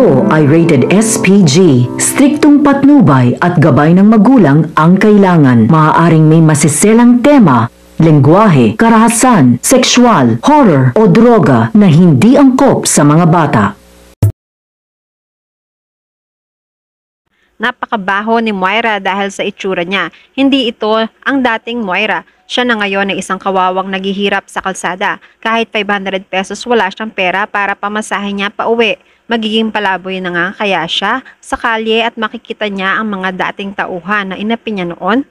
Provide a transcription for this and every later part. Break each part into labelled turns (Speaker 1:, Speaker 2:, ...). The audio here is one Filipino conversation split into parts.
Speaker 1: Ito ay rated SPG. Striktong patnubay at gabay ng magulang ang kailangan. Maaaring may masiselang tema lengguwahe, karahasan, sexual, horror o droga na hindi angkop sa mga bata. Napakabaho ni Moira dahil sa itsura niya. Hindi ito ang dating Moira. Siya na ngayon ay isang kawawang naghihirap sa kalsada. Kahit 500 pesos wala siyang pera para pamasahin niya pa uwi. Magiging palaboy na nga kaya siya sa kalye at makikita niya ang mga dating tauhan na inapi niya noon.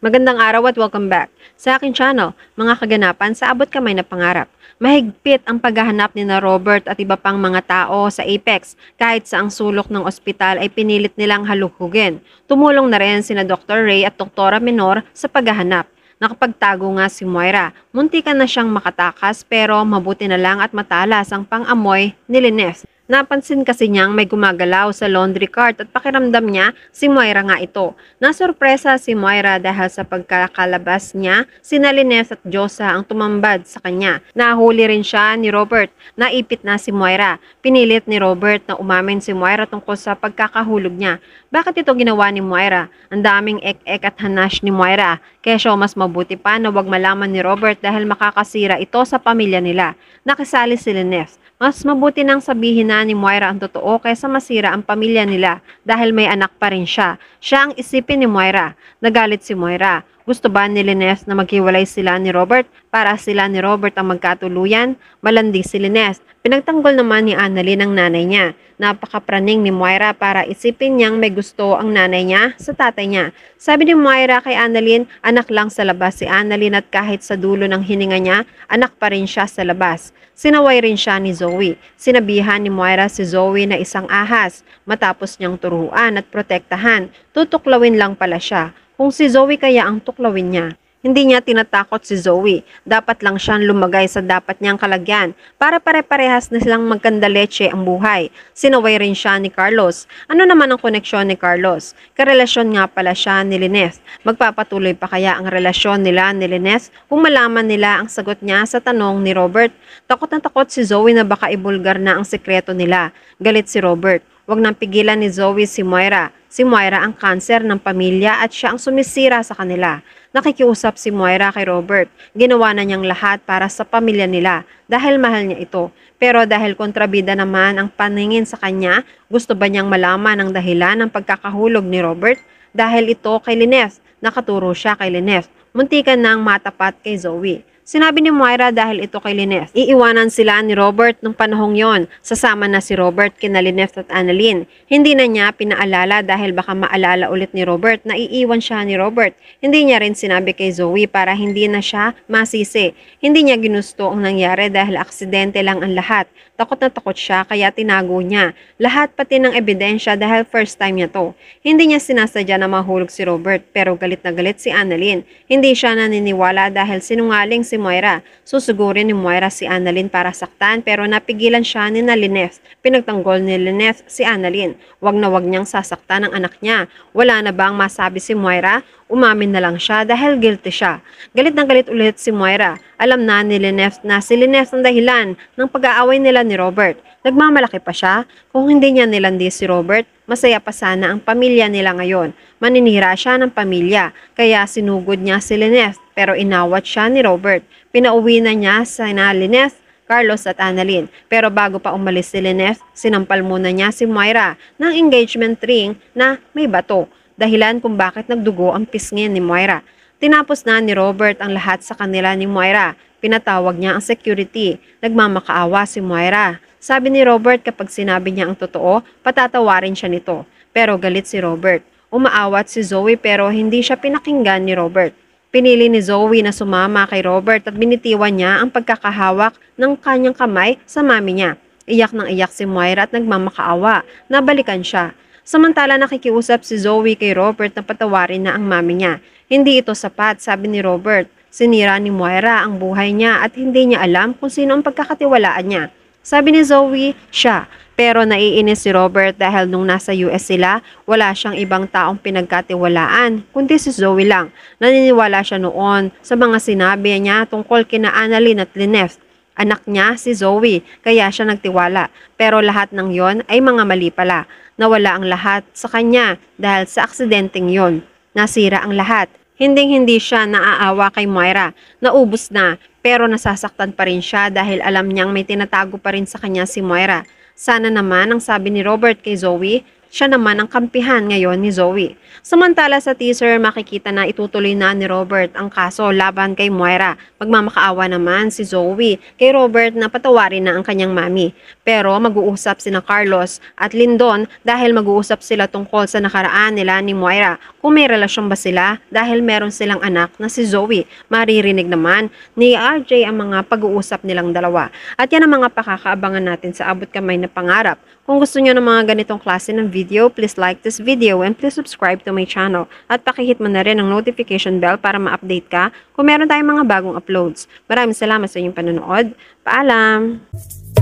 Speaker 1: Magandang araw at welcome back sa akin channel, mga kaganapan sa abot kamay na pangarap. Mahigpit ang paghahanap ni na Robert at iba pang mga tao sa Apex kahit sa ang sulok ng ospital ay pinilit nilang halukugin. Tumulong na rin sina Dr. Ray at Dr. Menor sa paghahanap. Nakapagtago nga si Moira. Muntikan na siyang makatakas pero mabuti na lang at matalas ang pang-amoy ni Lineth. Napansin kasi niyang may gumagalaw sa laundry cart at pakiramdam niya si Moira nga ito. Nasurpresa si Moira dahil sa pagkakalabas niya, si Lines at Josa ang tumambad sa kanya. Nahuli rin siya ni Robert. Naipit na si Moira. Pinilit ni Robert na umamin si Moira tungkol sa pagkakahulog niya. Bakit ito ginawa ni Moira? Ang daming ek-ek at hanash ni Moira. Kesyo mas mabuti pa na wag malaman ni Robert dahil makakasira ito sa pamilya nila. Nakisali si Lines. Mas mabuti nang sabihin na ni Moira ang totoo kaysa masira ang pamilya nila dahil may anak pa rin siya. Siya ang isipin ni Moira. Nagalit si Moira. Gusto ba ni Lines na maghiwalay sila ni Robert para sila ni Robert ang magkatuluyan? Malandi si Lines. Pinagtanggol naman ni Annalyn ang nanay niya. Napakapraning ni Moira para isipin niyang may gusto ang nanay niya sa tatay niya. Sabi ni Moira kay Annalyn, anak lang sa labas si Annalyn at kahit sa dulo ng hininga niya, anak pa rin siya sa labas. Sinaway rin siya ni Zoe. Sinabihan ni Moira si Zoe na isang ahas matapos niyang turuan at protektahan. Tutuklawin lang pala siya. Kung si Zoe kaya ang tuklawin niya, hindi niya tinatakot si Zoe. Dapat lang siyang lumagay sa dapat niyang kalagyan para pare-parehas na silang magkandaleche ang buhay. Sinaway rin siya ni Carlos. Ano naman ang koneksyon ni Carlos? Karelasyon nga pala siya ni Lineth. Magpapatuloy pa kaya ang relasyon nila ni Lineth kung malaman nila ang sagot niya sa tanong ni Robert? Takot na takot si Zoe na baka ibulgar na ang sekreto nila. Galit si Robert. Huwag nang pigilan ni Zoe si Moira. Si Moira ang kanser ng pamilya at siya ang sumisira sa kanila. Nakikiusap si Moira kay Robert. Ginawa na niyang lahat para sa pamilya nila dahil mahal niya ito. Pero dahil kontrabida naman ang paningin sa kanya, gusto ba niyang malaman ang dahilan ng pagkakahulog ni Robert? Dahil ito kay Lineth, nakaturo siya kay Lineth. Muntikan na matapat kay Zoe. Sinabi ni Moira dahil ito kay Lineth. Iiwanan sila ni Robert nung panahong yon. Sasama na si Robert kina Lineth at Annalyn. Hindi na niya pinaalala dahil baka maalala ulit ni Robert na iiwan siya ni Robert. Hindi niya rin sinabi kay Zoe para hindi na siya masisi. Hindi niya ginusto ang nangyari dahil aksidente lang ang lahat. Takot na takot siya kaya tinago niya. Lahat pati ng ebidensya dahil first time niya to. Hindi niya sinasadya na mahulog si Robert pero galit na galit si Annalyn. Hindi siya naniniwala dahil sinungaling si Moira. Susugurin ni Moira si Annalyn para saktan pero napigilan siya ni na Lineth. Pinagtanggol ni Lineth si Annalyn. Huwag na wag niyang sasaktan ang anak niya. Wala na bang masabi si Moira? Umamin na lang siya dahil guilty siya. Galit na galit ulit si Moira. Alam na ni Lineth na si Lineth ang dahilan ng pag-aaway nila ni Robert. Nagmamalaki pa siya. Kung hindi niya nilandi si Robert, masaya pa sana ang pamilya nila ngayon. Maninira siya ng pamilya, kaya sinugod niya si Lineth pero inawat siya ni Robert. Pinauwi na niya sa Lineth, Carlos at Annalyn. Pero bago pa umalis si Lineth, sinampal muna niya si Moira ng engagement ring na may bato. Dahilan kung bakit nagdugo ang pisngin ni Moira. Tinapos na ni Robert ang lahat sa kanila ni Moira. Pinatawag niya ang security. Nagmamakaawa si Moira. Sabi ni Robert kapag sinabi niya ang totoo, patatawarin siya nito. Pero galit si Robert. Umaawat si Zoe pero hindi siya pinakinggan ni Robert. Pinili ni Zoe na sumama kay Robert at binitiwan niya ang pagkakahawak ng kanyang kamay sa mami niya. Iyak ng iyak si Moira at nagmamakaawa. Nabalikan siya. Samantala nakikiusap si Zoe kay Robert na patawarin na ang mami niya. Hindi ito sapat, sabi ni Robert. Sinira ni Moira ang buhay niya at hindi niya alam kung sino ang pagkakatiwalaan niya. Sabi ni Zoe, siya. Pero naiinis si Robert dahil nung nasa US sila, wala siyang ibang taong pinagkatiwalaan, kundi si Zoe lang. Naniniwala siya noon sa mga sinabi niya tungkol kina Annalyn at Lineth. Anak niya si Zoe, kaya siya nagtiwala. Pero lahat ng yon ay mga mali pala. Nawala ang lahat sa kanya dahil sa aksidenteng yon. Nasira ang lahat. Hinding-hindi siya naaawa kay Moira. Naubos na, pero nasasaktan pa rin siya dahil alam niyang may tinatago pa rin sa kanya si Moira. Sana naman ang sabi ni Robert kay Zoe siya naman ang kampihan ngayon ni Zoe. Samantala sa teaser, makikita na itutuloy na ni Robert ang kaso laban kay Moira. Magmamakaawa naman si Zoe kay Robert na patawarin na ang kanyang mami. Pero mag-uusap sina Carlos at Lindon dahil mag-uusap sila tungkol sa nakaraan nila ni Moira. Kung may relasyon ba sila dahil meron silang anak na si Zoe. Maririnig naman ni RJ ang mga pag-uusap nilang dalawa. At yan ang mga pakakaabangan natin sa abot kamay na pangarap. Kung gusto niyo ng mga ganitong klase ng video, please like this video and please subscribe to my channel. At pakihit mo na rin ang notification bell para ma-update ka kung meron tayong mga bagong uploads. Maraming salamat sa inyong panonood. Paalam!